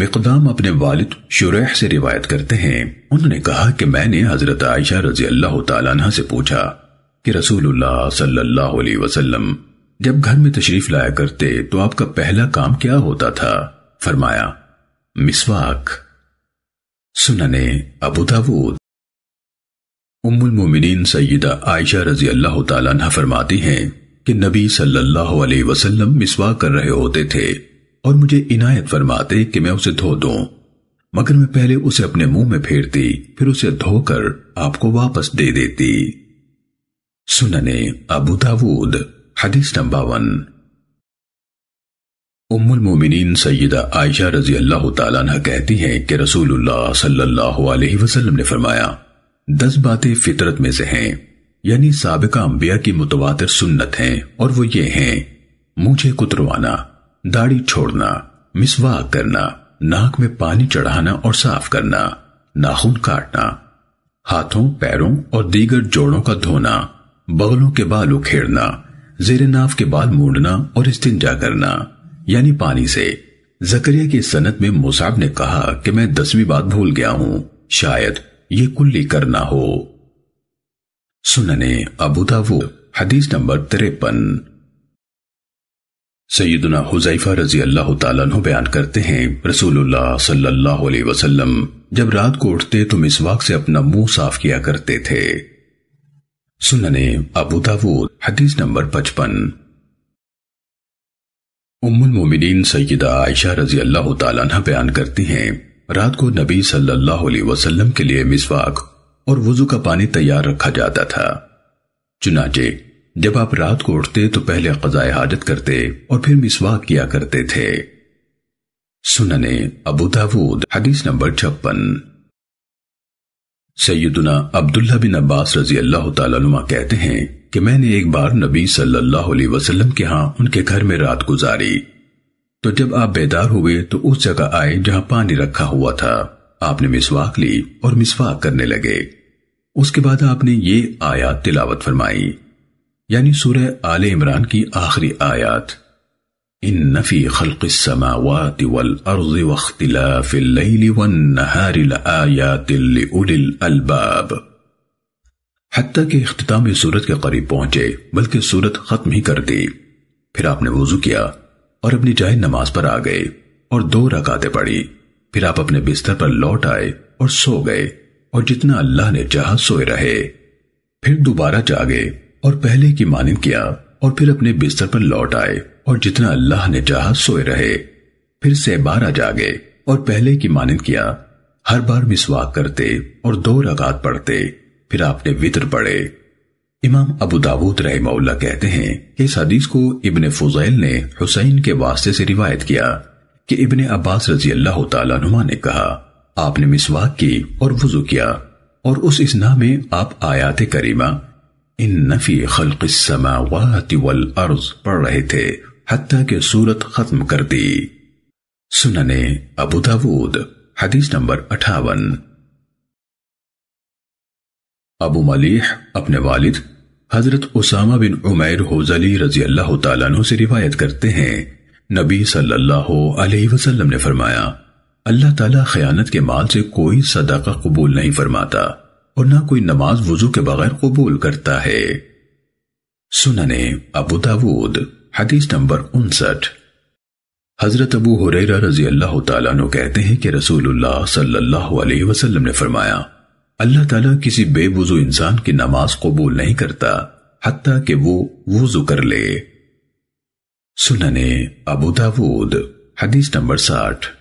मिकदाम अपने वालिद शुरैह से रिवायत करते हैं उन्होंने कहा कि मैंने हजरत आयशा रजी अल्लाह तला से पूछा कि रसूलुल्लाह सल्लल्लाहु अलैहि वसल्लम जब घर में तशरीफ लाया करते तो आपका पहला काम क्या होता था फरमाया मिसवाक सुनने अबू दाऊद उम्मुल मोमिनीन सैयदा आयशा रजी अल्लाह तला फरमाती हैं कि नबी सल्लल्लाहु अलैहि वसल्लम मिसवाक कर रहे होते थे और मुझे इनायत फरमाते कि मैं उसे धो दूं मगर मैं पहले उसे अपने मुंह में फेरती फिर उसे धोकर आपको वापस दे देती सुनने अबू दाऊद हदीस नंबर 1 उम्मुल मोमिनीन सय्यदा आयशा रजी अल्लाह तला कहती हैं कि रसूलुल्लाह सल्लल्लाहु अलैहि वसल्लम ने फरमाया दस बातें फितरत में से हैं यानी सबका अंबिया की मुतवातिर सुन्नत हैं और वो ये हैं मुझे कुतरवाना दाढ़ी छोड़ना मिसवाक करना नाक में पानी चढ़ाना और साफ करना नाखून काटना हाथों पैरों और दीगर जोड़ों का धोना बगलों के बाल उखेड़ना जेर नाव के बाल मूडना और इस्तिंजा करना यानी पानी से जकरिया की सनत में मुसाब ने कहा कि मैं दसवीं बात भूल गया हूं शायद ये कुल्ली करना हो सुनने अबू दावूद हदीस नंबर तिरपन सैदना हुजैफा रजी अल्लाह तु बयान करते हैं रसूलुल्लाह सल्लल्लाहु अलैहि वसल्लम जब रात को उठते तो मिसवाक से अपना मुंह साफ किया करते थे सुनने अबू दाऊद हदीस नंबर पचपन उम्मुल मोमिनीन सैदा आयशा रजी अल्लाह तु बयान करती हैं रात को नबी सल्लल्लाहु अलैहि वसल्लम के लिए मिसवाक और वजू का पानी तैयार रखा जाता था चुनाचे जब आप रात को उठते तो पहले कजाय हाजत करते और फिर मिसवाक किया करते थे सुनने अबू दाऊद हदीस नंबर छप्पन सैयदना अब्दुल्ला बिन अब्बास रजी अल्लाह तुमा कहते हैं कि मैंने एक बार नबी सल्लल्लाहु अलैहि वसल्लम के यहाँ उनके घर में रात गुजारी तो जब आप बेदार हुए तो उस जगह आए जहां पानी रखा हुआ था आपने मिसवाक ली और मिसवाक करने लगे उसके बाद आपने ये आया तिलावत फरमाई यानी सूर्य आल इमरान की आखिरी आयात इन नफी खल्क समावात वल अर्ज वख्तिलाफ लैल वन नहार आयात अलबाब हती के अख्ताम सूरत के करीब पहुंचे बल्कि सूरत खत्म ही कर दी फिर आपने वजू किया और अपनी जाय नमाज पर आ गए और दो रकातें पड़ी फिर आप अपने बिस्तर पर लौट आए और सो गए और जितना अल्लाह ने चाहा सोए रहे फिर दोबारा जागे और पहले की मानिंद किया और फिर अपने बिस्तर पर लौट आए और जितना अल्लाह ने चाहा सोए रहे फिर से बारह जागे और पहले की मानिंद किया हर बार मिसवाक करते और दो रकात पढ़ते फिर आपने वितर पढ़े इमाम अबू दाऊद रहमौला कहते हैं कि इस हदीस को इबन फुजैल ने हुसैन के वास्ते से रिवायत किया कि इबन अब्बास रजी अल्लाह तुमा ने कहा आपने मिसवाक की और वजू किया और उस इसना में आप आयात करीमा इन खल्क वल अर्ज पढ़ रहे थे हत्या के सूरत खत्म कर दी सुनने अबू दाऊद हदीस नंबर अठावन अबू मलिह अपने वालिद हजरत उसामा बिन उमैर होजली रजी अल्लाह तु से रिवायत करते हैं नबी सल्लल्लाहु अलैहि वसल्लम ने फरमाया अल्लाह ताला खयानत के माल से कोई सदाका कबूल नहीं फरमाता और ना कोई नमाज वजू के बगैर कबूल करता है सुनने अबू दाऊद हदीस नंबर उनसठ हजरत अबू हुरैरा रजी अल्लाह तु कहते हैं कि रसूलुल्लाह सल्लल्लाहु अलैहि वसल्लम ने फरमाया अल्लाह ताला किसी बेवजू इंसान की नमाज कबूल नहीं करता हती कि वो वजू कर ले सुनने अबू दाऊद हदीस नंबर साठ